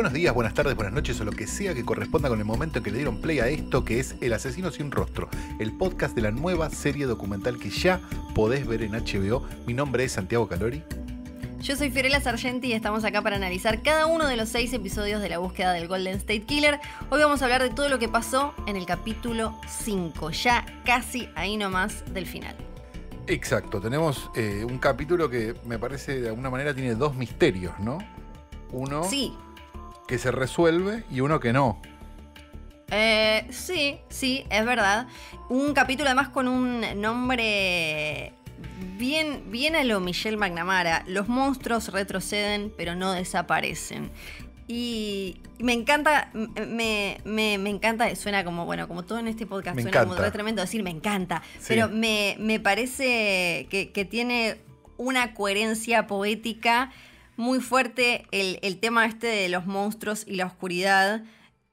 buenos días, buenas tardes, buenas noches o lo que sea que corresponda con el momento en que le dieron play a esto que es El Asesino Sin Rostro, el podcast de la nueva serie documental que ya podés ver en HBO. Mi nombre es Santiago Calori. Yo soy Fiorella Sargenti y estamos acá para analizar cada uno de los seis episodios de la búsqueda del Golden State Killer. Hoy vamos a hablar de todo lo que pasó en el capítulo 5, ya casi ahí nomás del final. Exacto, tenemos eh, un capítulo que me parece de alguna manera tiene dos misterios, ¿no? Uno. Sí que se resuelve y uno que no. Eh, sí, sí, es verdad. Un capítulo además con un nombre bien, bien a lo Michelle McNamara. Los monstruos retroceden pero no desaparecen. Y me encanta, me, me, encanta, suena como, bueno, como todo en este podcast, suena como tremendo decir me encanta, pero me, parece que, que tiene una coherencia poética muy fuerte el, tema este de los monstruos y la oscuridad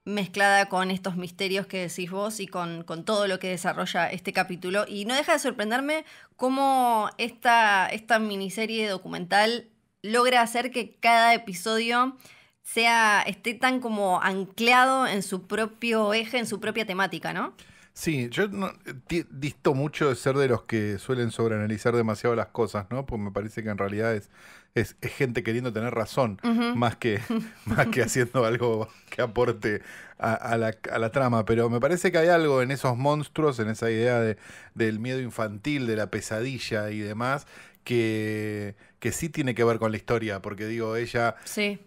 mezclada con estos misterios que decís vos y con, con todo lo que desarrolla este capítulo. Y no deja de sorprenderme cómo esta, esta miniserie documental logra hacer que cada episodio sea, esté tan como anclado en su propio eje, en su propia temática, ¿no? Sí, yo disto mucho de ser de los que suelen sobreanalizar demasiado las cosas, ¿no? Porque me parece que en realidad es es, gente queriendo tener razón, más, que, más que haciendo algo que aporte a, la, a, la, trama. Pero me parece que hay algo en esos monstruos, en esa idea de, del miedo infantil, de la pesadilla y demás, que, que, sí tiene que ver con la historia, porque digo, ella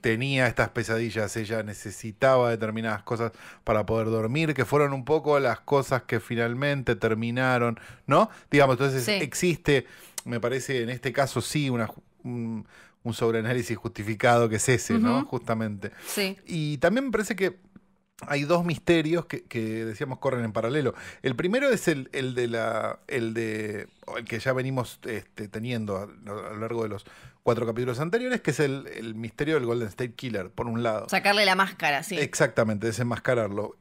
tenía estas pesadillas, ella necesitaba determinadas cosas para poder dormir, que fueron un poco las cosas que finalmente terminaron, ¿no? Digamos, entonces existe, me parece en este caso sí, una, un, sobreanálisis justificado que es ese, ¿no? Justamente. Sí. Y también me parece que hay dos misterios que, decíamos corren en paralelo. El primero es el, el de la. el de. el que ya venimos este, teniendo a, lo largo de los cuatro capítulos anteriores, que es el, misterio del Golden State Killer, por un lado. Sacarle la máscara, sí. Exactamente, desenmascararlo.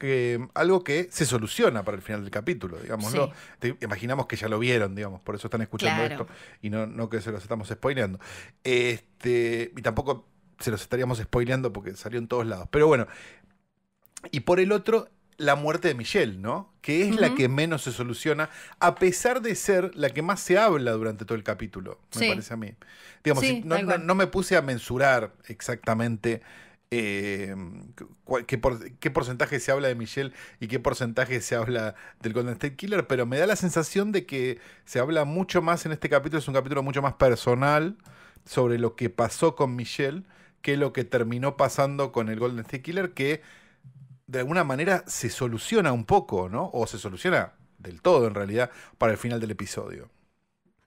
algo que se soluciona para el final del capítulo, digámoslo imaginamos que ya lo vieron, digamos, por eso están escuchando esto y no, no que se los estamos spoileando. Este, y tampoco se los estaríamos spoileando porque salió en todos lados. Pero bueno. Y por el otro, la muerte de Michelle, ¿no? Que es la que menos se soluciona, a pesar de ser la que más se habla durante todo el capítulo, me parece a mí. Digamos, no, me puse a mensurar exactamente eh, qué, porcentaje se habla de Michelle y qué porcentaje se habla del Golden State Killer, pero me da la sensación de que se habla mucho más en este capítulo, es un capítulo mucho más personal sobre lo que pasó con Michelle que lo que terminó pasando con el Golden State Killer, que de alguna manera se soluciona un poco, ¿no? O se soluciona del todo, en realidad, para el final del episodio.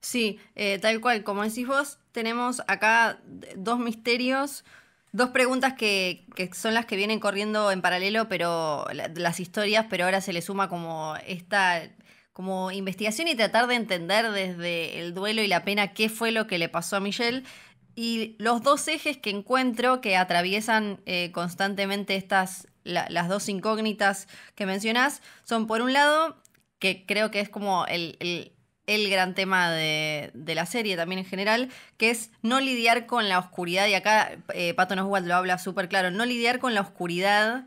Sí, eh, tal cual, como decís vos, tenemos acá dos misterios, dos preguntas que, son las que vienen corriendo en paralelo, pero las historias, pero ahora se le suma como esta como investigación y tratar de entender desde el duelo y la pena qué fue lo que le pasó a Michelle. Y los dos ejes que encuentro que atraviesan eh, constantemente estas las dos incógnitas que mencionás son, por un lado, que creo que es como el, gran tema de, la serie también en general, que es no lidiar con la oscuridad, y acá eh, Pato lo habla súper claro, no lidiar con la oscuridad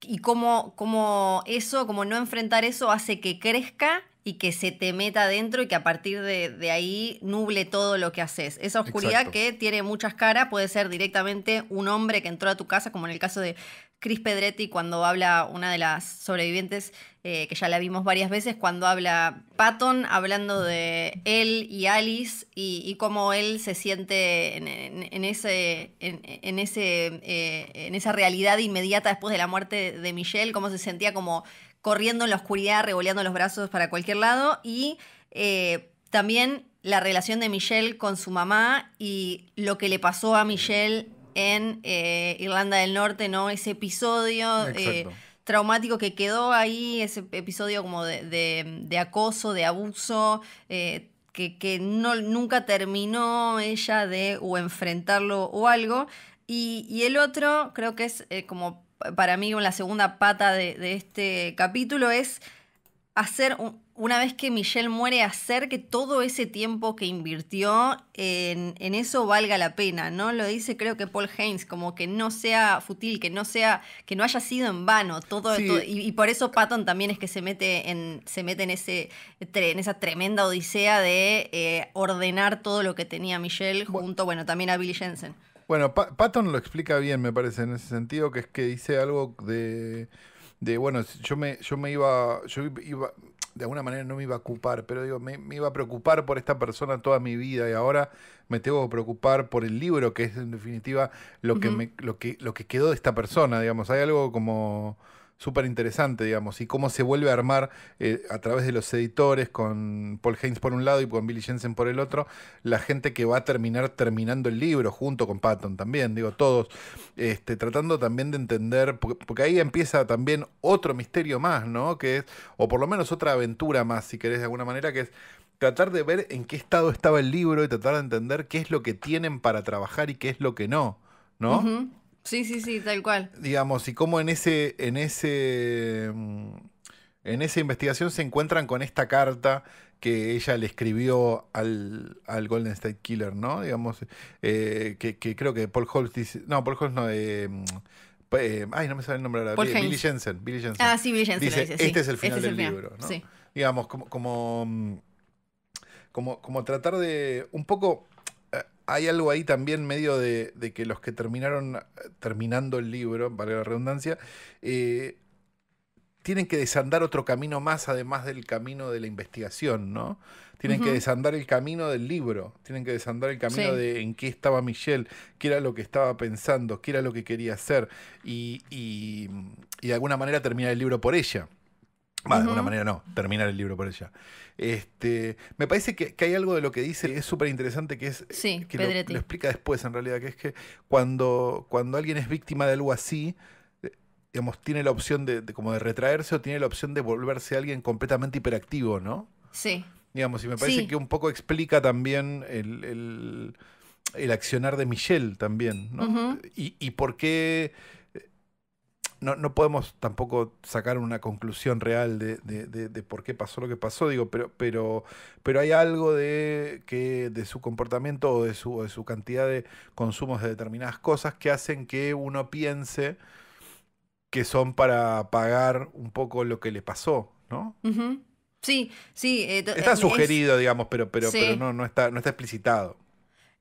y cómo, eso, cómo no enfrentar eso, hace que crezca y que se te meta dentro y que a partir de, ahí nuble todo lo que haces. Esa oscuridad que tiene muchas caras puede ser directamente un hombre que entró a tu casa, como en el caso de, Chris Pedretti cuando habla, una de las sobrevivientes, eh, que ya la vimos varias veces, cuando habla Patton hablando de él y Alice y, cómo él se siente en, ese, en, ese, eh, en esa realidad inmediata después de la muerte de Michelle, cómo se sentía como corriendo en la oscuridad, revoleando los brazos para cualquier lado y eh, también la relación de Michelle con su mamá y lo que le pasó a Michelle en eh, Irlanda del Norte, ¿no? Ese episodio eh, traumático que quedó ahí, ese episodio como de, acoso, de abuso, eh, que, no, nunca terminó ella de o enfrentarlo o algo. Y, el otro, creo que es como para mí la segunda pata de este capítulo, es hacer un, una vez que Michelle muere, hacer que todo ese tiempo que invirtió en, eso valga la pena, ¿no? Lo dice creo que Paul Haynes, como que no sea futil, que no sea, que no haya sido en vano todo, y, por eso Patton también es que se mete en, se mete en ese en esa tremenda odisea de eh, ordenar todo lo que tenía Michelle junto, bueno, también a Billy Jensen. Bueno, Patton lo explica bien, me parece, en ese sentido, que es que dice algo de de bueno, yo me, yo me iba, yo iba, de alguna manera no me iba a ocupar, pero digo, me, iba a preocupar por esta persona toda mi vida y ahora me tengo que preocupar por el libro, que es en definitiva lo, que, me, lo, que, lo que quedó de esta persona, digamos. Hay algo como súper interesante, digamos, y cómo se vuelve a armar eh, a través de los editores, con Paul Haynes por un lado y con Billy Jensen por el otro, la gente que va a terminar terminando el libro, junto con Patton también, digo, todos, este, tratando también de entender, porque, ahí empieza también otro misterio más, ¿no? Que es, o por lo menos otra aventura más, si querés de alguna manera, que es tratar de ver en qué estado estaba el libro y tratar de entender qué es lo que tienen para trabajar y qué es lo que no, ¿no? Sí, sí, sí, tal cual. Digamos, y cómo en ese, en ese, mm, en esa investigación se encuentran con esta carta que ella le escribió al, al Golden State Killer, ¿no? Digamos, eh, que, que, creo que Paul Holtz dice, no, Paul Holtz no, eh, mm, eh ay, no me sale el nombre ahora, Billy, Jensen, Billy Jensen. Ah, sí, Billy Jensen dice, dice, este es el final del libro, ¿no? Sí. Digamos, como, como, mm, como tratar de un poco hay algo ahí también medio de, que los que terminaron eh, terminando el libro, para la redundancia, eh, tienen que desandar otro camino más, además del camino de la investigación, ¿no? Tienen que desandar el camino del libro, tienen que desandar el camino de en qué estaba Michelle, qué era lo que estaba pensando, qué era lo que quería hacer, y, y, y de alguna manera terminar el libro por ella. Va, de alguna manera no, terminar el libro por ella. Este, me parece que, hay algo de lo que dice, es súper interesante, que es que lo, explica después en realidad, que es que cuando, cuando alguien es víctima de algo así, eh, digamos, tiene la opción de, como de retraerse o tiene la opción de volverse alguien completamente hiperactivo, ¿no? Sí. Digamos, y me parece que un poco explica también el, accionar de Michelle también, ¿no? y, y por qué no, no, podemos tampoco sacar una conclusión real de, de, de, por qué pasó lo que pasó, digo, pero, pero, pero hay algo de, que, de su comportamiento o de su, cantidad de consumos de determinadas cosas que hacen que uno piense que son para pagar un poco lo que le pasó, ¿no? Sí, sí. Eh, está eh, sugerido, digamos, pero, pero, pero no, no, está, no está explicitado.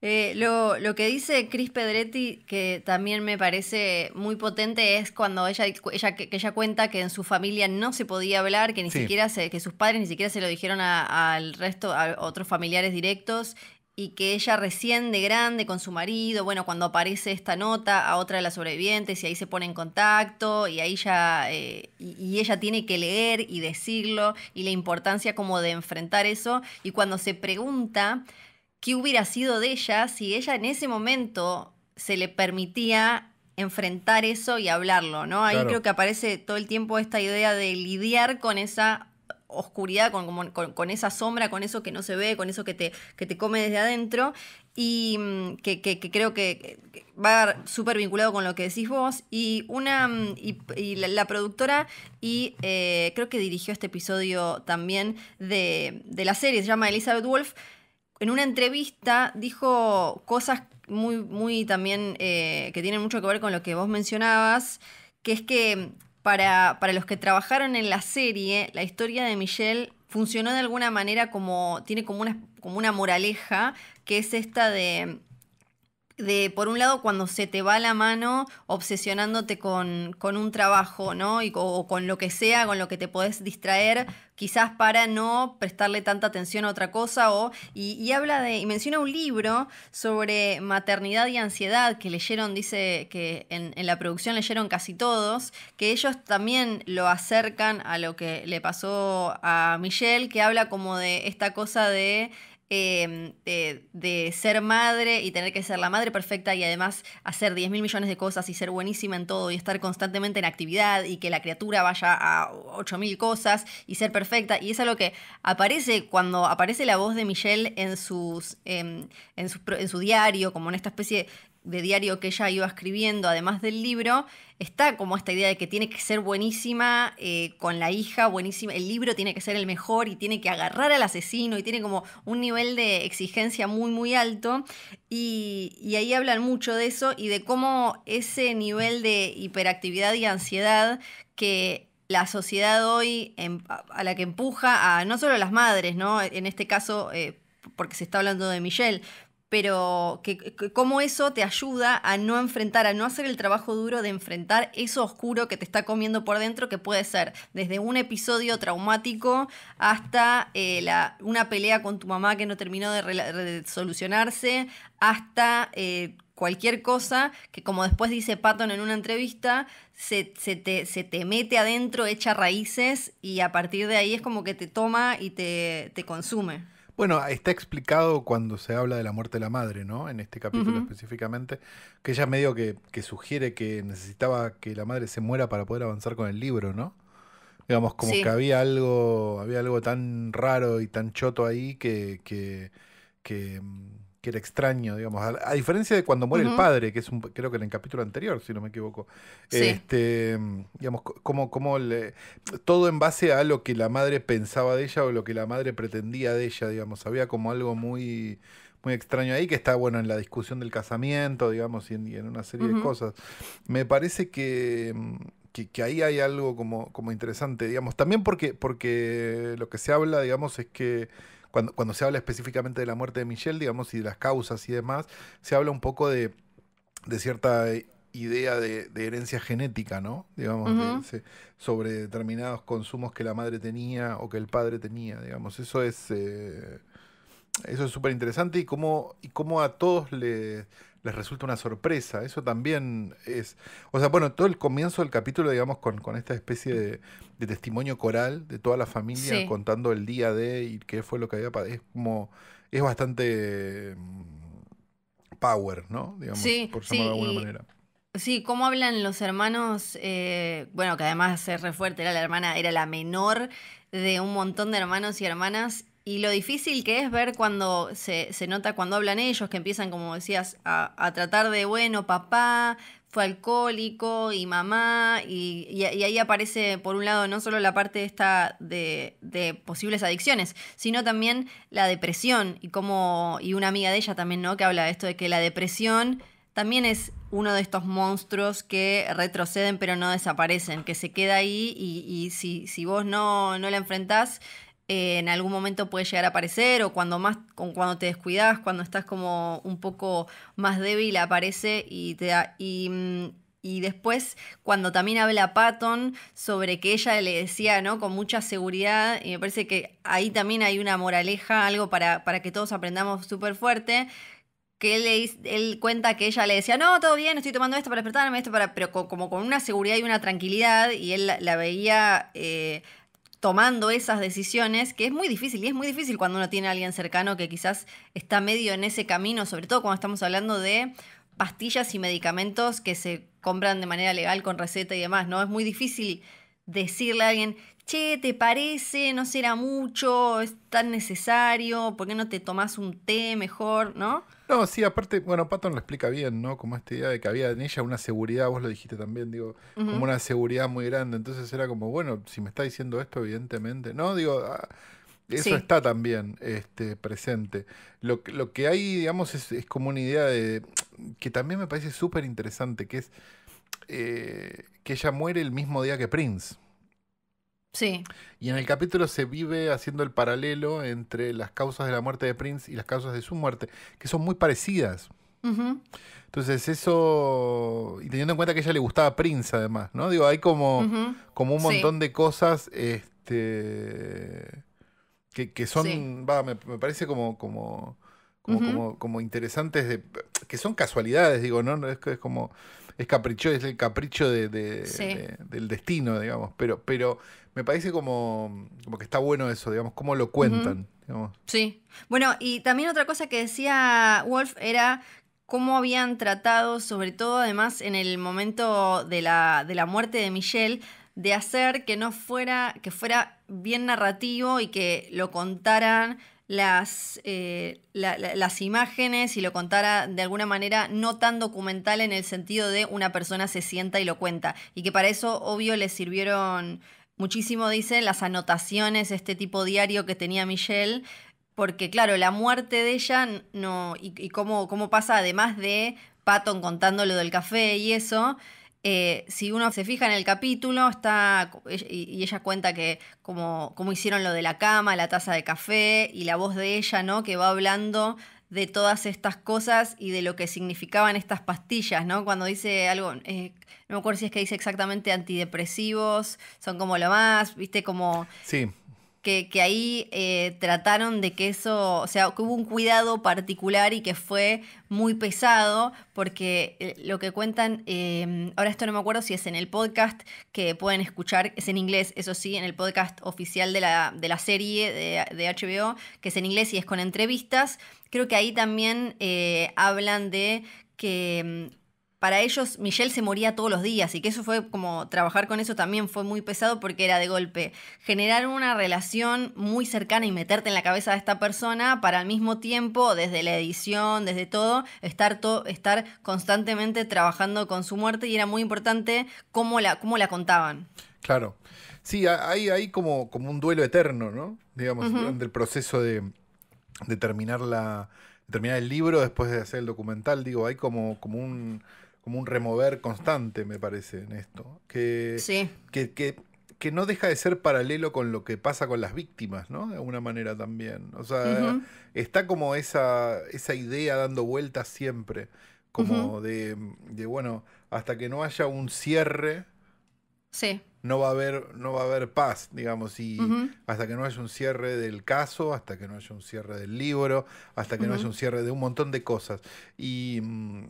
Eh, lo, que dice Cris Pedretti, que también me parece muy potente, es cuando ella, ella, que ella cuenta que en su familia no se podía hablar, que ni siquiera que sus padres ni siquiera se lo dijeron al resto, a otros familiares directos, y que ella recién de grande con su marido, bueno, cuando aparece esta nota a otra de las sobrevivientes y ahí se pone en contacto y ahí ya, eh, y, ella tiene que leer y decirlo y la importancia como de enfrentar eso y cuando se pregunta qué hubiera sido de ella si ella en ese momento se le permitía enfrentar eso y hablarlo, ¿no? Ahí creo que aparece todo el tiempo esta idea de lidiar con esa oscuridad, con, con, esa sombra, con eso que no se ve, con eso que te, te come desde adentro y mm, que, creo que va súper vinculado con lo que decís vos. Y una mm, y, la, productora y eh, creo que dirigió este episodio también de, de la serie, se llama Elizabeth Wolf, en una entrevista dijo cosas muy, muy también eh, que tienen mucho que ver con lo que vos mencionabas, que es que para, los que trabajaron en la serie, la historia de Michelle funcionó de alguna manera como, tiene como una, moraleja, que es esta de de, por un lado, cuando se te va la mano obsesionándote con, con un trabajo, ¿no? Y, o, con lo que sea, con lo que te podés distraer, quizás para no prestarle tanta atención a otra cosa o y, habla de y menciona un libro sobre maternidad y ansiedad que leyeron dice que en, en, la producción leyeron casi todos que ellos también lo acercan a lo que le pasó a Michelle que habla como de esta cosa de Em, de, ser madre y tener que ser la madre perfecta y además hacer 10 mil millones de cosas y ser buenísima en todo y estar constantemente en actividad y que la criatura vaya a 8 mil cosas y ser perfecta. Y es lo que aparece cuando aparece la voz de Michelle en, sus, em, su, en su diario, como en esta especie de diario que ella iba escribiendo, además del libro, está como esta idea de que tiene que ser buenísima eh, con la hija, buenísima, el libro tiene que ser el mejor y tiene que agarrar al asesino y tiene como un nivel de exigencia muy, muy alto. Y, ahí hablan mucho de eso y de cómo ese nivel de hiperactividad y ansiedad que la sociedad hoy em, a la que empuja a no solo a las madres, ¿no? En este caso, eh, porque se está hablando de Michelle, pero que, cómo eso te ayuda a no enfrentar, a no hacer el trabajo duro de enfrentar eso oscuro que te está comiendo por dentro, que puede ser desde un episodio traumático hasta eh, una pelea con tu mamá que no terminó de, solucionarse, hasta eh, cualquier cosa que, como después dice Patton en una entrevista, se, se, te, se, te, mete adentro, echa raíces y a partir de ahí es como que te toma y te, te consume. Bueno, está explicado cuando se habla de la muerte de la madre, ¿no? En este capítulo específicamente, que ella medio que, que, sugiere que necesitaba que la madre se muera para poder avanzar con el libro, ¿no? Digamos, como que había algo, había algo tan raro y tan choto ahí que, que mm, era extraño, digamos. A, diferencia de cuando muere el padre, que es un, creo que en el capítulo anterior, si no me equivoco. Este, digamos, como, como todo en base a lo que la madre pensaba de ella o lo que la madre pretendía de ella, digamos. Había como algo muy muy extraño ahí, que está bueno en la discusión del casamiento, digamos, y en, una serie de cosas. Me parece que, mm, que, que, ahí hay algo como, como interesante, digamos, también porque, porque lo que se habla, digamos, es que cuando, se habla específicamente de la muerte de Michelle, digamos, y de las causas y demás, se habla un poco de, de cierta idea de, herencia genética, ¿no? Digamos, sobre determinados consumos que la madre tenía o que el padre tenía, digamos. Eso es... Eh, eso es súper interesante y cómo, y cómo a todos le, les resulta una sorpresa. Eso también es. O sea, bueno, todo el comienzo del capítulo, digamos, con, con esta especie de, testimonio coral de toda la familia contando el día de y qué fue lo que había pasado. Es como. Es bastante. Mm, power, ¿no? Digamos, sí, por llamarlo de alguna manera. Sí, cómo hablan los hermanos. Eh, bueno, que además es re fuerte, era la hermana, era la menor de un montón de hermanos y hermanas y lo difícil que es ver cuando se, se nota cuando hablan ellos, que empiezan, como decías, a, tratar de, bueno, papá, fue alcohólico y mamá, y, ahí aparece, por un lado, no solo la parte esta de, posibles adicciones, sino también la depresión, y como, y una amiga de ella también, ¿no? Que habla de esto de que la depresión también es uno de estos monstruos que retroceden pero no desaparecen, que se queda ahí y, si, si, vos no, no la enfrentás, eh, en algún momento puede llegar a aparecer o cuando más con cuando te descuidas, cuando estás como un poco más débil aparece y te da, mm, y, después, cuando también habla Patton sobre que ella le decía, ¿no? Con mucha seguridad, y me parece que ahí también hay una moraleja, algo para, para que todos aprendamos súper fuerte, que él, él, cuenta que ella le decía, no, todo bien, estoy tomando esto para despertarme, esto para, pero como con una seguridad y una tranquilidad, y él la, veía eh, tomando esas decisiones, que es muy difícil, y es muy difícil cuando uno tiene a alguien cercano que quizás está medio en ese camino, sobre todo cuando estamos hablando de pastillas y medicamentos que se compran de manera legal con receta y demás, ¿no? Es muy difícil decirle a alguien, che, ¿te parece? ¿No será mucho? ¿Es tan necesario? ¿Por qué no te tomas un té mejor? ¿No? No, sí, aparte, bueno, Patton lo explica bien, ¿no? Como esta idea de que había en ella una seguridad, vos lo dijiste también, digo, como una seguridad muy grande. Entonces era como, bueno, si me está diciendo esto, evidentemente, ¿no? Digo, ah, eso está también este, presente. Lo, lo que hay, digamos, es, es, como una idea de. que también me parece súper interesante, que es eh, que ella muere el mismo día que Prince. Sí. Y en el capítulo se vive haciendo el paralelo entre las causas de la muerte de Prince y las causas de su muerte, que son muy parecidas. Entonces eso, y teniendo en cuenta que a ella le gustaba Prince además, ¿no? Digo, hay como, como un montón de cosas este, que, son, va, me, parece como, como, como, interesantes, de, que son casualidades, digo, ¿no? Es, es como, es capricho, es el capricho del destino, digamos, pero, pero, me parece como, que está bueno eso, digamos, cómo lo cuentan. Sí. Bueno, y también otra cosa que decía Wolf era cómo habían tratado, sobre todo además en el momento de la, muerte de Michelle, de hacer que no fuera, que fuera bien narrativo y que lo contaran las, eh, las imágenes y lo contara de alguna manera no tan documental en el sentido de una persona se sienta y lo cuenta. Y que para eso, obvio, le sirvieron muchísimo, dicen las anotaciones, este tipo diario que tenía Michelle, porque claro, la muerte de ella no, y, cómo, pasa, además de Patton contando lo del café y eso. Eh, si uno se fija en el capítulo, está. y, ella cuenta que como, como hicieron lo de la cama, la taza de café, y la voz de ella, ¿no? Que va hablando de todas estas cosas y de lo que significaban estas pastillas, ¿no? Cuando dice algo, eh, no me acuerdo si es que dice exactamente antidepresivos, son como lo más, viste, como... Sí, que, ahí eh, trataron de que eso, o sea, que hubo un cuidado particular y que fue muy pesado, porque eh, lo que cuentan, eh, ahora esto no me acuerdo si es en el podcast que pueden escuchar, es en inglés, eso sí, en el podcast oficial de la, serie de, HBO, que es en inglés y es con entrevistas. Creo que ahí también hablan de que mm, para ellos Michelle se moría todos los días y que eso fue como trabajar con eso también fue muy pesado porque era de golpe generar una relación muy cercana y meterte en la cabeza de esta persona para al mismo tiempo desde la edición, desde todo, estar, estar constantemente trabajando con su muerte y era muy importante cómo la, cómo la contaban. Claro, sí, hay, hay como, como un duelo eterno, ¿no? Digamos, del el proceso de, terminar la... terminar el libro después de hacer el documental, digo, hay como, como un, como un remover constante, me parece, en esto. Que, sí. que, que, no deja de ser paralelo con lo que pasa con las víctimas, ¿no? De alguna manera también. O sea, está como esa, esa idea dando vueltas siempre, como de, de, bueno, hasta que no haya un cierre. Sí. No va a haber, no va a haber paz, digamos, y hasta que no haya un cierre del caso, hasta que no haya un cierre del libro, hasta que no haya un cierre de un montón de cosas. Y, mm,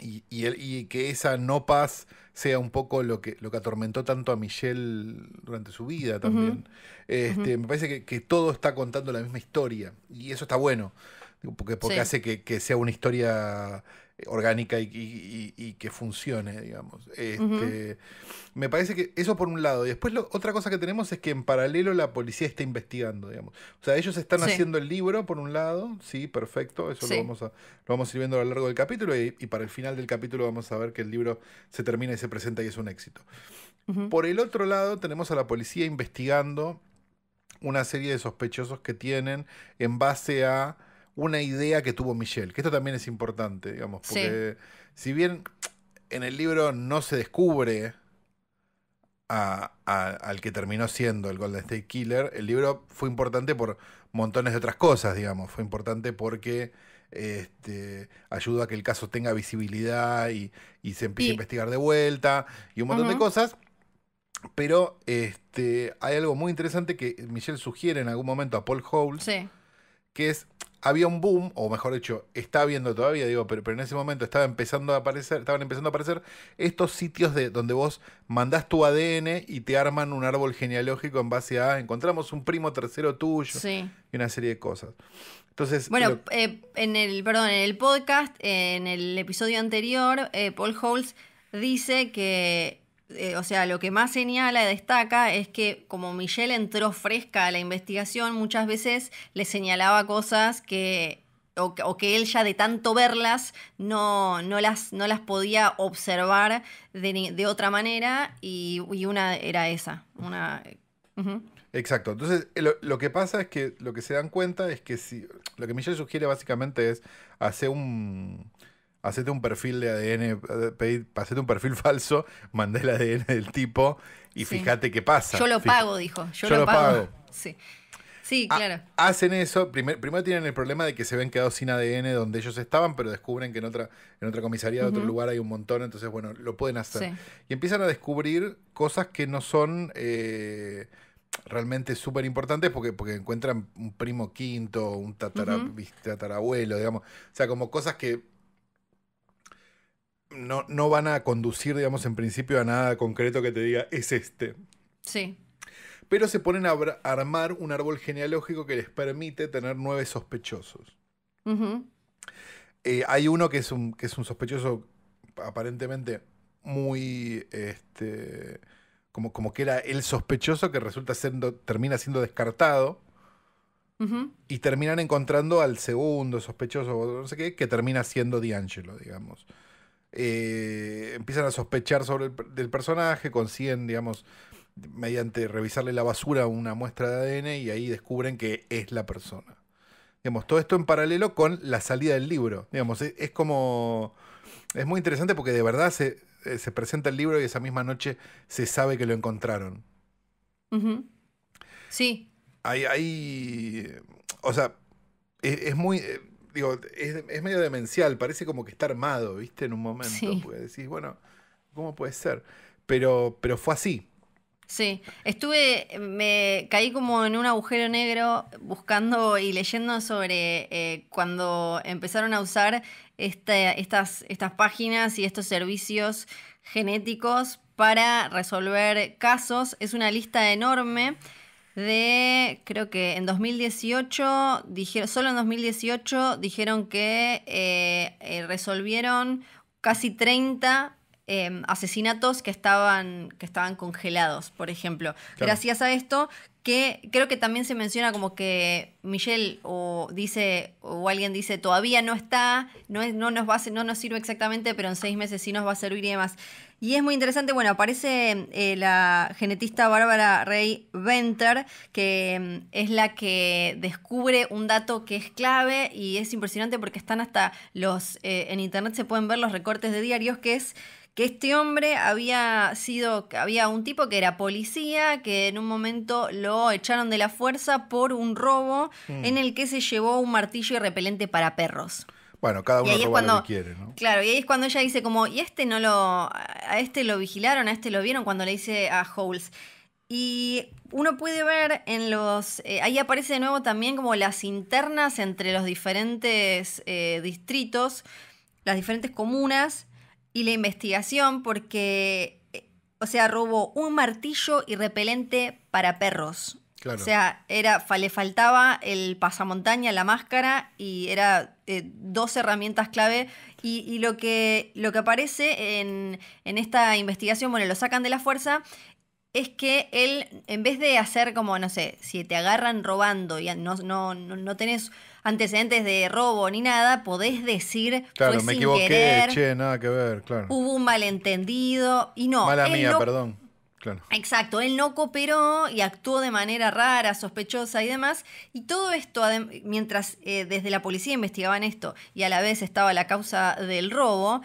y, y, que esa no paz sea un poco lo que, lo que atormentó tanto a Michelle durante su vida también. este, Me parece que, todo está contando la misma historia y eso está bueno, porque, hace que, que, sea una historia orgánica y, que funcione, digamos. Este, me parece que eso por un lado. Y después otra cosa que tenemos es que en paralelo la policía está investigando, digamos. O sea, ellos están haciendo el libro por un lado, sí, perfecto, eso Lo, vamos a, lo vamos a ir viendo a lo largo del capítulo y, para el final del capítulo vamos a ver que el libro se termina y se presenta y es un éxito. Por el otro lado tenemos a la policía investigando una serie de sospechosos que tienen en base a una idea que tuvo Michelle, que esto también es importante, digamos, porque si bien en el libro no se descubre al que terminó siendo el Golden State Killer, el libro fue importante por montones de otras cosas, digamos, fue importante porque este, ayuda a que el caso tenga visibilidad y, se empiece a investigar de vuelta y un montón de cosas. Pero este, hay algo muy interesante que Michelle sugiere en algún momento a Paul Howell, que es, había un boom, o mejor dicho, está habiendo todavía, digo, pero, pero, en ese momento estaba empezando a aparecer, estaban empezando a aparecer estos sitios de donde vos mandás tu ADN y te arman un árbol genealógico en base a encontramos un primo tercero tuyo y una serie de cosas. Entonces, bueno, eh, en el, perdón, en el podcast, en el episodio anterior, eh, Paul Holtz dice que eh, o sea, lo que más señala y destaca es que como Michelle entró fresca a la investigación, muchas veces le señalaba cosas que o, que él ya de tanto verlas no, no, las, no las podía observar de, otra manera y, una era esa. Una, Exacto. Entonces, lo, que pasa es que lo que se dan cuenta es que si lo que Michelle sugiere básicamente es hacer un, hacete un perfil de ADN, eh, hacete un perfil falso, mandé el ADN del tipo y fíjate qué pasa. Yo lo pago, dijo. Yo, lo, pago. Sí. Sí, claro. hacen eso, primero tienen el problema de que se ven quedados sin ADN donde ellos estaban, pero descubren que en otra, en otra comisaría de otro lugar hay un montón, entonces bueno, lo pueden hacer. Y empiezan a descubrir cosas que no son eh, realmente súper importantes porque, porque encuentran un primo quinto, un tatarabuelo, digamos. O sea, como cosas que no, no van a conducir, digamos, en principio a nada concreto que te diga, es este. Sí. Pero se ponen a armar un árbol genealógico que les permite tener nueve sospechosos. Eh, hay uno que es, un, que es un sospechoso aparentemente muy este como, como que era el sospechoso que resulta siendo, termina siendo descartado. Y terminan encontrando al segundo sospechoso, no sé qué, que termina siendo D'Angelo, digamos. Eh, empiezan a sospechar sobre el, del personaje, consiguen, digamos, mediante revisarle la basura una muestra de ADN y ahí descubren que es la persona. Digamos, todo esto en paralelo con la salida del libro. Digamos, e-, es, como. Es muy interesante porque de verdad se, eh, se, presenta el libro y esa misma noche se sabe que lo encontraron. Sí. Hay, O sea, e-, es muy. Eh, digo, es, es, medio demencial, parece como que está armado, ¿viste? En un momento, porque decís, bueno, ¿cómo puede ser? Pero, pero fue así. Sí, estuve, me caí como en un agujero negro buscando y leyendo sobre eh, cuando empezaron a usar estas, estas páginas y estos servicios genéticos para resolver casos. Es una lista enorme de, creo que en 2018, solo en 2018 dijeron que eh, eh, resolvieron casi 30 eh, asesinatos que estaban, que estaban congelados, por ejemplo. Gracias a esto que creo que también se menciona como que Michelle o dice, o alguien dice, todavía no está, no, no, nos va a, no nos sirve exactamente, pero en seis meses sí nos va a servir y demás. Y es muy interesante, bueno, aparece eh, la genetista Bárbara Rey Venter, que mm, es la que descubre un dato que es clave y es impresionante porque están hasta los, eh, en internet se pueden ver los recortes de diarios, que es que este hombre había sido, había un tipo que era policía, que en un momento lo echaron de la fuerza por un robo hmm. en el que se llevó un martillo y repelente para perros. Bueno, cada uno cuando, lo quiere, ¿no? Claro, y ahí es cuando ella dice como, y este no lo, a este lo vigilaron, a este lo vieron cuando le dice a Holes. Y uno puede ver en los. Eh, ahí aparece de nuevo también como las internas entre los diferentes eh, distritos, las diferentes comunas y la investigación porque, eh, o sea, robó un martillo y repelente para perros. O sea, era, le faltaba el pasamontaña, la máscara y era eh, dos herramientas clave. Y, y, lo, que, lo que aparece en, en esta investigación, bueno, lo sacan de la fuerza, es que él, en vez de hacer como, no sé, si te agarran robando y no, no, no tenés antecedentes de robo ni nada, podés decir, claro, me equivoqué, che, nada que ver, claro. Hubo un malentendido y no. Mala mía, perdón. Claro. Exacto, él no cooperó y actuó de manera rara, sospechosa y demás. Y todo esto, mientras eh, desde la policía investigaban esto y a la vez estaba la causa del robo,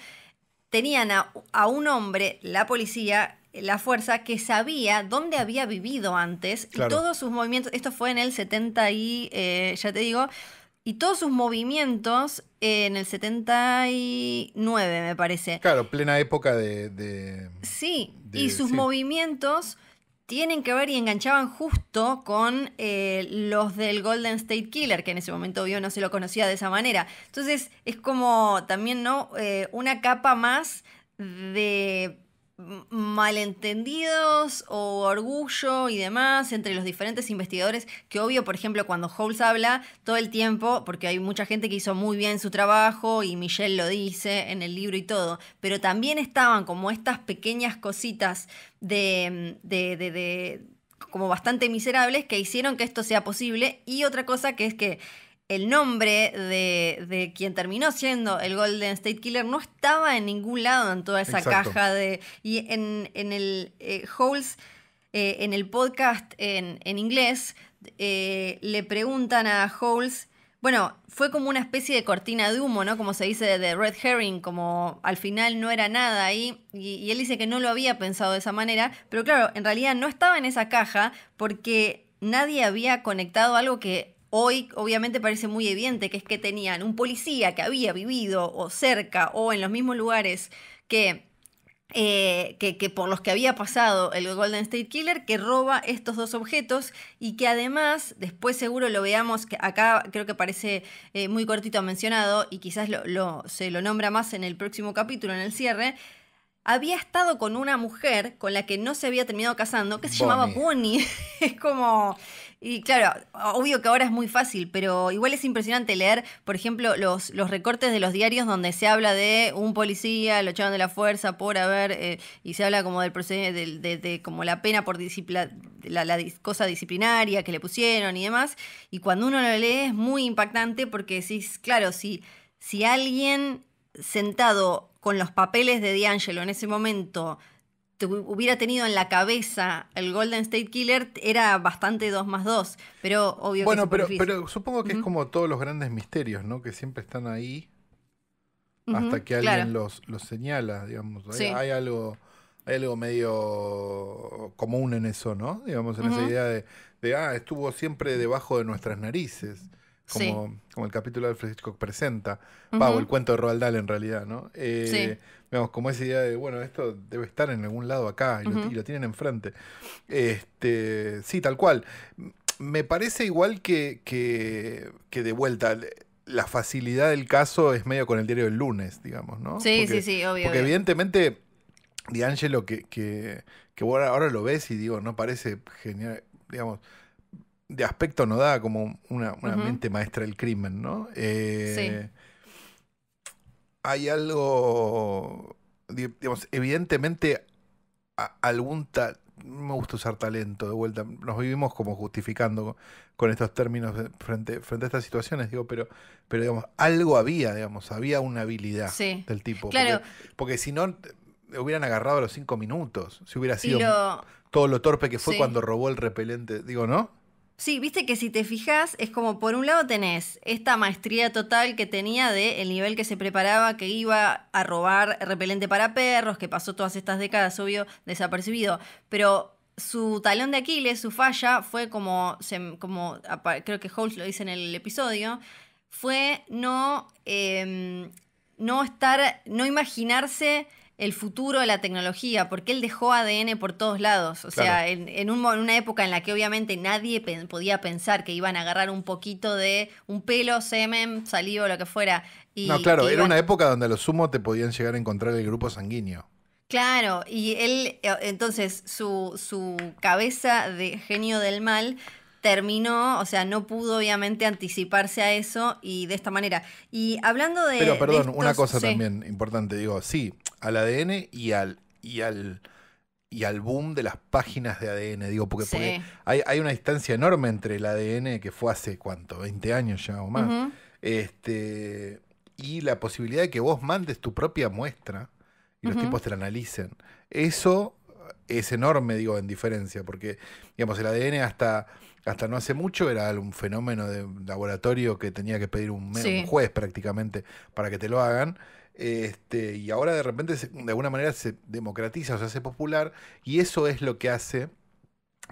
tenían a, a un hombre, la policía, la fuerza que sabía dónde había vivido antes y todos sus movimientos, esto fue en el 70 y, eh, ya te digo, y todos sus movimientos en el 79, me parece. Claro, plena época de... sí, y sus movimientos tienen que ver y enganchaban justo con eh, los del Golden State Killer, que en ese momento yo no se lo conocía de esa manera. Entonces es como también, ¿no? Eh, una capa más de malentendidos o orgullo y demás entre los diferentes investigadores, que obvio, por ejemplo, cuando Holes habla todo el tiempo, porque hay mucha gente que hizo muy bien su trabajo y Michelle lo dice en el libro y todo, pero también estaban como estas pequeñas cositas de, de, de, de como bastante miserables que hicieron que esto sea posible y otra cosa que es que el nombre de, quien terminó siendo el Golden State Killer no estaba en ningún lado en toda esa caja de. Y en, el eh, Holes, eh, en el podcast en, inglés, eh, le preguntan a Holes. Bueno, fue como una especie de cortina de humo, ¿no? Como se dice de Red Herring, como al final no era nada ahí. Y, y él dice que no lo había pensado de esa manera. Pero claro, en realidad no estaba en esa caja porque nadie había conectado algo que Hoy obviamente parece muy evidente que es que tenían un policía que había vivido o cerca o en los mismos lugares eh, que, que, por los que había pasado el Golden State Killer, que roba estos dos objetos y que además, después seguro lo veamos, que acá creo que parece eh, muy cortito mencionado y quizás se lo nombra más en el próximo capítulo, en el cierre, había estado con una mujer con la que no se había terminado casando, que se llamaba Bonnie. es como, y claro, obvio que ahora es muy fácil, pero igual es impresionante leer, por ejemplo, los, los recortes de los diarios donde se habla de un policía, lo echaron de la fuerza por haber, eh, y se habla como del de, de, como la pena por disciplina, la, cosa disciplinaria que le pusieron y demás. Y cuando uno lo lee es muy impactante porque decís, claro, si, si alguien sentado con los papeles de D'Angelo en ese momento hubiera tenido en la cabeza el Golden State Killer era bastante 2 más 2, pero obvio bueno, pero, pero supongo que es como todos los grandes misterios, ¿no? Que siempre están ahí hasta que alguien los, los, señala, digamos. Hay, algo algo medio común en eso, ¿no? Digamos, en esa idea de, de, ah, estuvo siempre debajo de nuestras narices como, el capítulo de Alfred Hitchcock presenta, uh el cuento de Roald Dahl en realidad, ¿no? Eh, sí. como esa idea de, bueno, esto debe estar en algún lado acá y, lo, tienen enfrente. Este, sí, tal cual. Me parece igual que, que, que de vuelta la facilidad del caso es medio con el diario del lunes, digamos, ¿no? Sí, sí, sí, obvio. Porque evidentemente, D'Angelo, que, que, que ahora, ahora, lo ves y digo, no parece genial, digamos, de aspecto no da como una, mente maestra del crimen, ¿no? Eh, sí. Hay algo, digamos, evidentemente algún tal, me gusta usar talento de vuelta, nos vivimos como justificando con, estos términos frente, frente a estas situaciones, digo, pero, pero digamos, algo había, digamos, había una habilidad del tipo. Porque, si no, hubieran agarrado a los cinco minutos, si hubiera sido todo lo torpe que fue cuando robó el repelente, digo, ¿no? Sí, viste que si te fijas, es como por un lado tenés esta maestría total que tenía de el nivel que se preparaba, que iba a robar repelente para perros, que pasó todas estas décadas, obvio, desapercibido. Pero su talón de Aquiles, su falla, fue como, como creo que Holtz lo dice en el episodio, fue no, em, no estar, no imaginarse el futuro de la tecnología, porque él dejó ADN por todos lados. O sea, en, una época en la que obviamente nadie podía pensar que iban a agarrar un poquito de un pelo, semen, salido, lo que fuera. no, claro, era una época donde a lo sumo te podían llegar a encontrar el grupo sanguíneo. Claro, y él, eh, entonces, su, su cabeza de genio del mal terminó, o sea, no pudo obviamente anticiparse a eso y de esta manera. Y hablando de... Pero perdón, una cosa también importante, digo, sí, al ADN y al, y al, y al boom de las páginas de ADN. Digo, porque, hay, una distancia enorme entre el ADN que fue hace cuánto, 20 años ya o más. Este. Y la posibilidad de que vos mandes tu propia muestra y los tipos te la analicen. Eso es enorme, digo, en diferencia, porque, digamos, el ADN hasta, hasta no hace mucho era un fenómeno de laboratorio que tenía que pedir un juez prácticamente para que te lo hagan. Este, y ahora de repente de alguna manera se democratiza o se hace popular y eso es lo que hace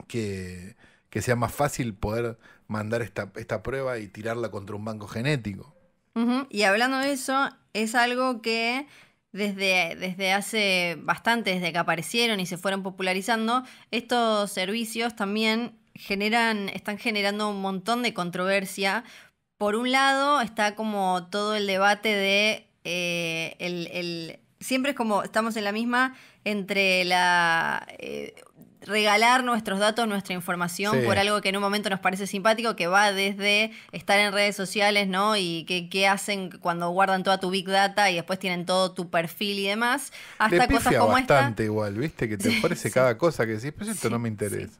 que, sea más fácil poder mandar esta, prueba y tirarla contra un banco genético. Y hablando de eso, es algo que desde, desde hace bastante, desde que aparecieron y se fueron popularizando, estos servicios también generan, están generando un montón de controversia. Por un lado está como todo el debate de eh, el, siempre es como, estamos en la misma entre la... Eh, regalar nuestros datos, nuestra información por algo que en un momento nos parece simpático, que va desde estar en redes sociales, ¿no? Y qué, hacen cuando guardan toda tu big data y después tienen todo tu perfil y demás, hasta cosas como bastante igual, ¿viste? Que te aparece cada cosa que decís, pero esto no me interesa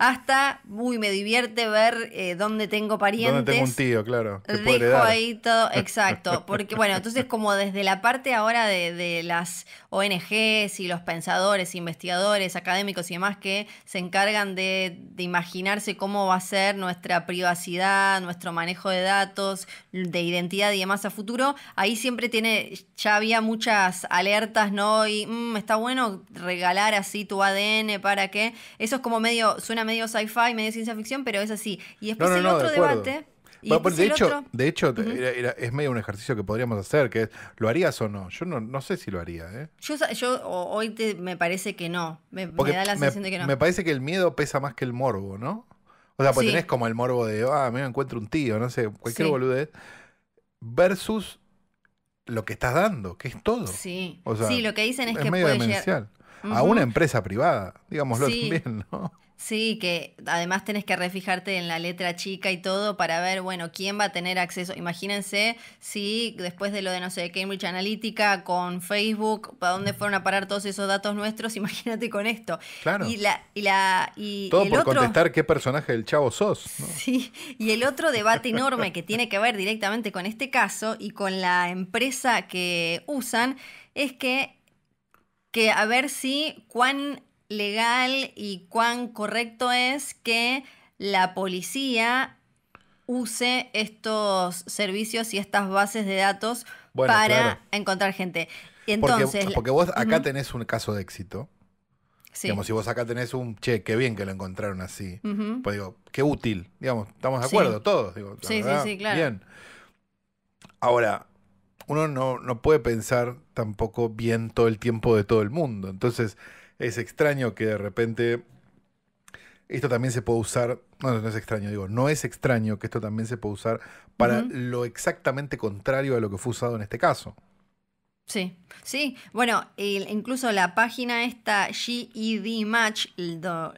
hasta, uy, me divierte ver eh, dónde tengo parientes. Dónde tengo un tío, claro. Dejo ahí todo, exacto. Porque, bueno, entonces como desde la parte ahora de, las ONGs y los pensadores, investigadores, académicos y demás que se encargan de, imaginarse cómo va a ser nuestra privacidad, nuestro manejo de datos, de identidad y demás a futuro, ahí siempre tiene, ya había muchas alertas, ¿no? Y mm, está bueno regalar así tu ADN para qué eso es como medio, suena medio sci-fi, medio ciencia ficción, pero es así. Y después el otro debate. de, hecho, es medio un ejercicio que podríamos hacer, que es, ¿lo harías o no? Yo no, no sé si lo haría. ¿eh? Yo, hoy me parece que no, me, da la sensación de que no. Me parece que el miedo pesa más que el morbo, ¿no? O sea, pues tenés como el morbo de, ah, me encuentro un tío, no sé, cualquier boludez, versus lo que estás dando, que es todo. Sí, sí lo que dicen es, que medio puede A una empresa privada, digámoslo también, ¿no? Sí, que además tenés que refijarte en la letra chica y todo para ver, bueno, quién va a tener acceso. Imagínense si después de lo de, no sé, Cambridge Analytica con Facebook, ¿para dónde fueron a parar todos esos datos nuestros? Imagínate con esto. Claro. Y la, y la, todo por contestar qué personaje del chavo sos. Sí, y el otro debate enorme que tiene que ver directamente con este caso y con la empresa que usan es que que a ver si cuán legal y cuán correcto es que la policía use estos servicios y estas bases de datos para encontrar gente. Entonces, porque, vos acá tenés un caso de éxito. Como si vos acá tenés un, che, qué bien que lo encontraron así. Pues digo, qué útil. Digamos, estamos de acuerdo todos. sí, sí, sí, claro. Bien. Ahora, uno no, no puede pensar tampoco bien todo el tiempo de todo el mundo. Entonces, es extraño que de repente esto también se pueda usar, no, no es extraño, digo, no es extraño que esto también se pueda usar para lo exactamente contrario a lo que fue usado en este caso. Sí, sí. Bueno, incluso la página esta GED Match,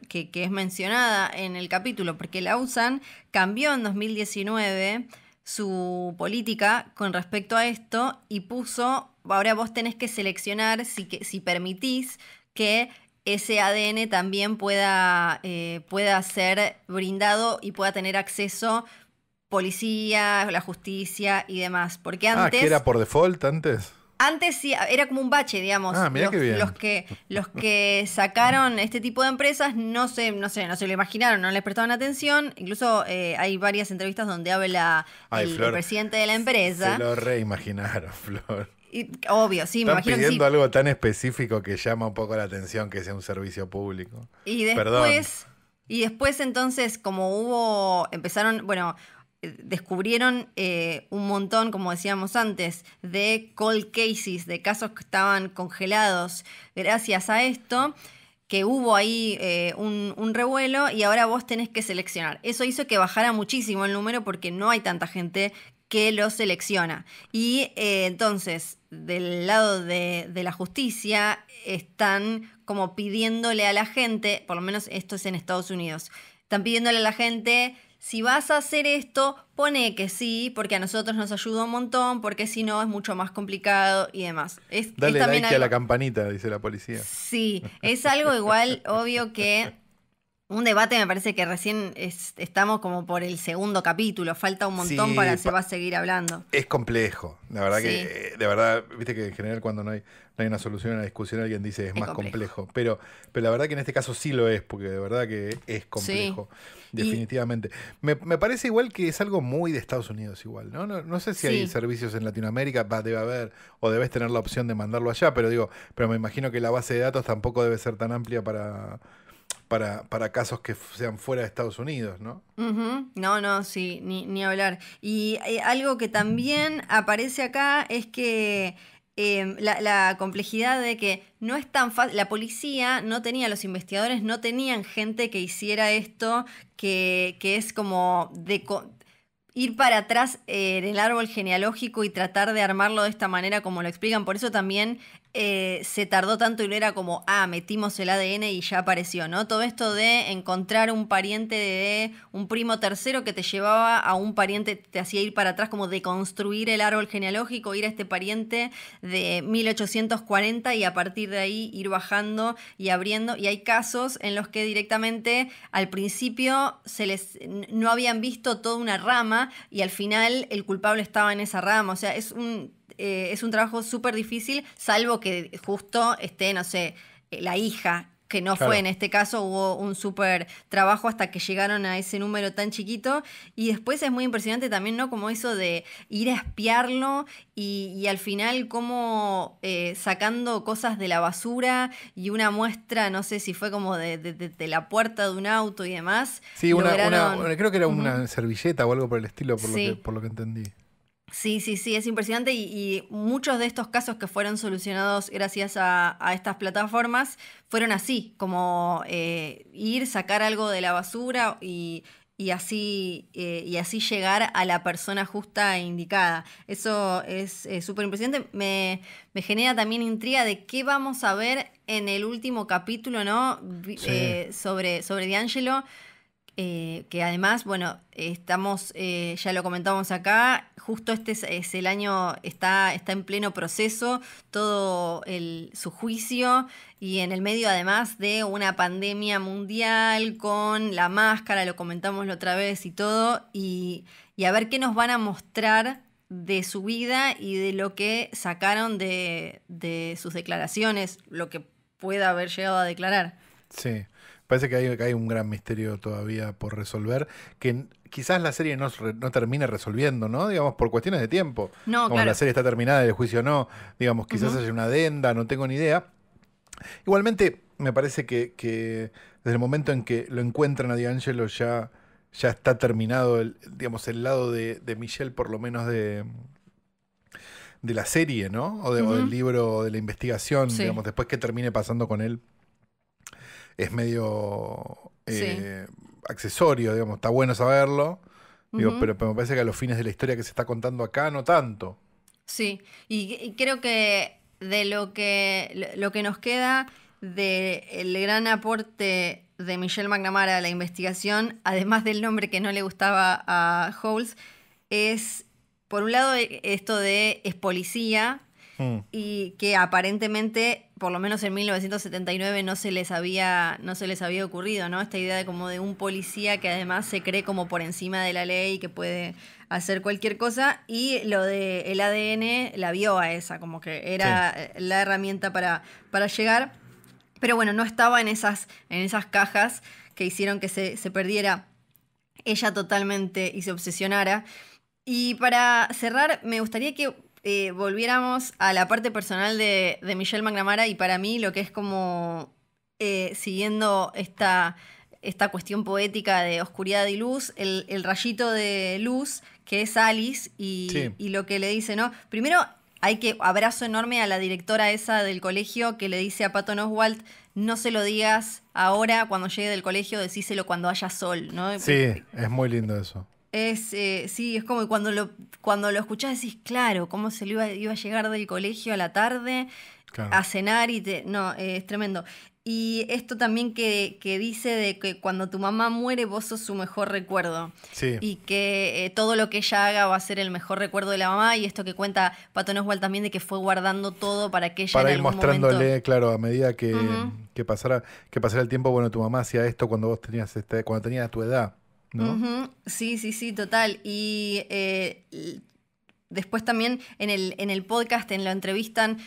que, que es mencionada en el capítulo, porque la usan, cambió en 2019 su política con respecto a esto y puso, ahora vos tenés que seleccionar si permitís que ese ADN también pueda, eh, pueda ser brindado y pueda tener acceso policía, la justicia y demás. Porque antes. Ah, ¿que era por default antes? Antes sí, era como un bache, digamos. Ah, los, que los que sacaron este tipo de empresas no se, no sé, no se lo imaginaron, no les prestaban atención. Incluso eh, hay varias entrevistas donde habla el, presidente de la empresa. Se lo reimaginaron, Flor obvio, sí, me imagino. pidiendo algo tan específico que llama un poco la atención que sea un servicio público. Y después, y después entonces, como hubo, empezaron, bueno, eh, descubrieron eh, un montón, como decíamos antes, de cold cases, de casos que estaban congelados gracias a esto que hubo ahí eh, un, un, revuelo y ahora vos tenés que seleccionar. Eso hizo que bajara muchísimo el número porque no hay tanta gente que lo selecciona. Y eh, entonces, del lado de, la justicia, están como pidiéndole a la gente, por lo menos esto es en Estados Unidos, están pidiéndole a la gente, si vas a hacer esto, pone que sí, porque a nosotros nos ayuda un montón, porque si no es mucho más complicado y demás. Es, Dale like a la campanita, dice la policía. Sí, es algo igual obvio que un debate me parece que recién estamos como por el segundo capítulo, falta un montón para para se va a seguir hablando. Es complejo, la verdad que, eh, de verdad, viste que en general cuando no hay, hay una solución a una discusión alguien dice es, más complejo, Pero, pero la verdad que en este caso sí lo es, porque de verdad que es complejo, definitivamente. Me, parece igual que es algo muy de Estados Unidos igual, ¿no? No, sé si hay servicios en Latinoamérica, va, debe haber, o debes tener la opción de mandarlo allá, pero digo, pero me imagino que la base de datos tampoco debe ser tan amplia para para, casos que sean fuera de Estados Unidos, ¿no? No, no, sí, ni, hablar. Y eh, algo que también aparece acá es que em, la, complejidad de que no es tan fácil, la policía no tenía, los investigadores no tenían gente que hiciera esto, que, es como ir para atrás eh, en el árbol genealógico y tratar de armarlo de esta manera como lo explican. Por eso también eh, se tardó tanto y no era como, ah, metimos el ADN y ya apareció, ¿no? Todo esto de encontrar un pariente de un primo tercero que te llevaba a un pariente, te hacía ir para atrás, como de construir el árbol genealógico, ir a este pariente de 1840 y a partir de ahí ir bajando y abriendo. Y hay casos en los que directamente al principio se les no habían visto toda una rama y al final el culpable estaba en esa rama. O sea, es un eh, es un trabajo súper difícil, salvo que justo esté, no sé, eh, la hija que no fue en este caso, hubo un súper trabajo hasta que llegaron a ese número tan chiquito. Y después es muy impresionante también, ¿no? Como eso de ir a espiarlo y, al final como eh, sacando cosas de la basura y una muestra, no sé si fue como de, la puerta de un auto y demás. Sí, una, una, creo que era una servilleta o algo por el estilo, por, lo, que, por lo que entendí. Sí, sí, sí, es impresionante y, muchos de estos casos que fueron solucionados gracias a, estas plataformas fueron así, como eh, ir, sacar algo de la basura y, así, eh, y así llegar a la persona justa e indicada. Eso es súper impresionante. Me, genera también intriga de qué vamos a ver en el último capítulo, ¿no? Eh, sobre, sobre D'Angelo eh, que además, bueno, estamos, eh, ya lo comentamos acá, justo este es, el año, está, está en pleno proceso, todo el, su juicio y en el medio además de una pandemia mundial con la máscara, lo comentamos la otra vez y todo, y, y a ver qué nos van a mostrar de su vida y de lo que sacaron de, de sus declaraciones, lo que pueda haber llegado a declarar. Sí. Parece que hay, que hay un gran misterio todavía por resolver, que quizás la serie no, termine resolviendo, ¿no? Digamos, por cuestiones de tiempo. No, Como la serie está terminada y el juicio no, digamos, quizás hay haya una adenda, no tengo ni idea. Igualmente, me parece que, desde el momento en que lo encuentran a DiAngelo, ya, ya está terminado, el, digamos, el lado de, Michelle, por lo menos de de la serie, ¿no? O, del libro, de la investigación, digamos, después que termine pasando con él es medio eh, accesorio, digamos, está bueno saberlo. pero, me parece que a los fines de la historia que se está contando acá no tanto. Sí, y, creo que de lo que, lo que nos queda del gran aporte de Michelle McNamara a la investigación, además del nombre que no le gustaba a Holmes, es, por un lado, e, esto de es policía, Mm. y que aparentemente, por lo menos en 1979, no se les había, no se les había ocurrido, ¿no? Esta idea de como de un policía que además se cree como por encima de la ley, y que puede hacer cualquier cosa, y lo de el ADN la vio a esa, como que era la herramienta para, para llegar. Pero bueno, no estaba en esas, en esas cajas que hicieron que se, se perdiera ella totalmente y se obsesionara. Y para cerrar, me gustaría que eh, volviéramos a la parte personal de, de, Michelle McNamara y para mí lo que es como eh, siguiendo esta, esta cuestión poética de oscuridad y luz, el, rayito de luz que es Alice y, lo que le dice, ¿no? Primero hay que abrazo enorme a la directora esa del colegio que le dice a Patton Oswalt no se lo digas ahora cuando llegue del colegio, decíselo cuando haya sol, ¿no? Sí, es muy lindo eso. Es, eh, sí, es como cuando lo, cuando lo escuchás decís, claro, cómo se le iba, iba a llegar del colegio a la tarde a cenar y te... No, eh, es tremendo. Y esto también que, dice de que cuando tu mamá muere vos sos su mejor recuerdo. Sí. Y que eh, todo lo que ella haga va a ser el mejor recuerdo de la mamá. Y esto que cuenta Pato Noswald también de que fue guardando todo para que ella... Para ir mostrándole, claro, a medida que, pasara, el tiempo, bueno, tu mamá hacía esto cuando vos tenías, este, cuando tenías tu edad. Sí, sí, sí, total. Y eh, después también en el, en el podcast, en lo entrevistan,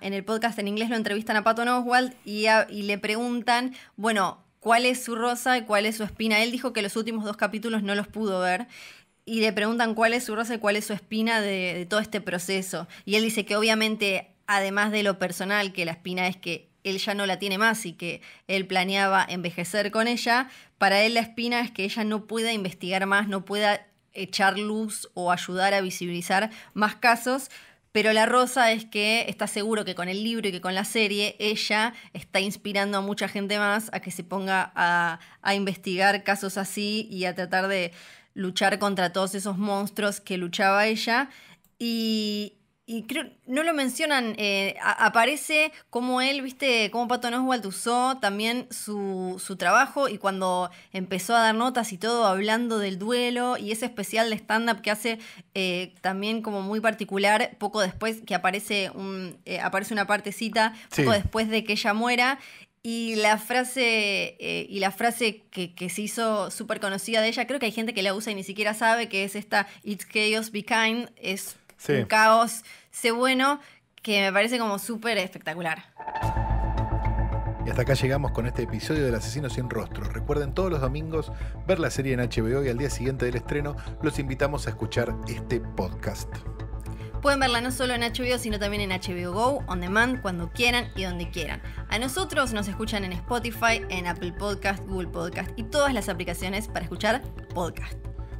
en el podcast en inglés lo entrevistan a Patton Oswald y, le preguntan, bueno, ¿cuál es su rosa y cuál es su espina? Él dijo que los últimos dos capítulos no los pudo ver y le preguntan cuál es su rosa y cuál es su espina de, todo este proceso. Y él dice que obviamente, además de lo personal, que la espina es que él ya no la tiene más y que él planeaba envejecer con ella, para él la espina es que ella no pueda investigar más, no pueda echar luz o ayudar a visibilizar más casos, pero la rosa es que está seguro que con el libro y que con la serie ella está inspirando a mucha gente más a que se ponga a, a investigar casos así y a tratar de luchar contra todos esos monstruos que luchaba ella. Y, y creo, no lo mencionan, eh, aparece como él, viste, como Pato Oswald usó también su, su, trabajo y cuando empezó a dar notas y todo hablando del duelo y ese especial de stand-up que hace eh, también como muy particular, poco después que aparece, un, eh, aparece una partecita, poco después de que ella muera. Y la frase, y la frase que, que se hizo súper conocida de ella, creo que hay gente que la usa y ni siquiera sabe, que es esta It's Chaos Be Kind, es un caos, sé bueno, que me parece como súper espectacular. Y hasta acá llegamos con este episodio del Asesino sin Rostro. Recuerden todos los domingos ver la serie en HBO y al día siguiente del estreno los invitamos a escuchar este podcast. Pueden verla no solo en HBO, sino también en HBO Go, on demand, cuando quieran y donde quieran. A nosotros nos escuchan en Spotify, en Apple Podcast, Google Podcast y todas las aplicaciones para escuchar podcast.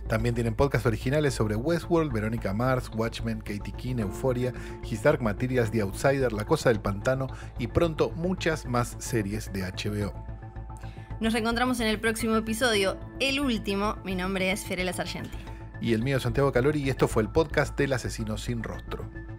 También tienen podcasts originales sobre Westworld, Verónica Mars, Watchmen, Katie King, Euforia, His Dark Materials, The Outsider, La Cosa del Pantano y pronto muchas más series de HBO. Nos reencontramos en el próximo episodio, el último. Mi nombre es Ferela Sargenti. Y el mío es Santiago Calori y esto fue el podcast del asesino sin rostro.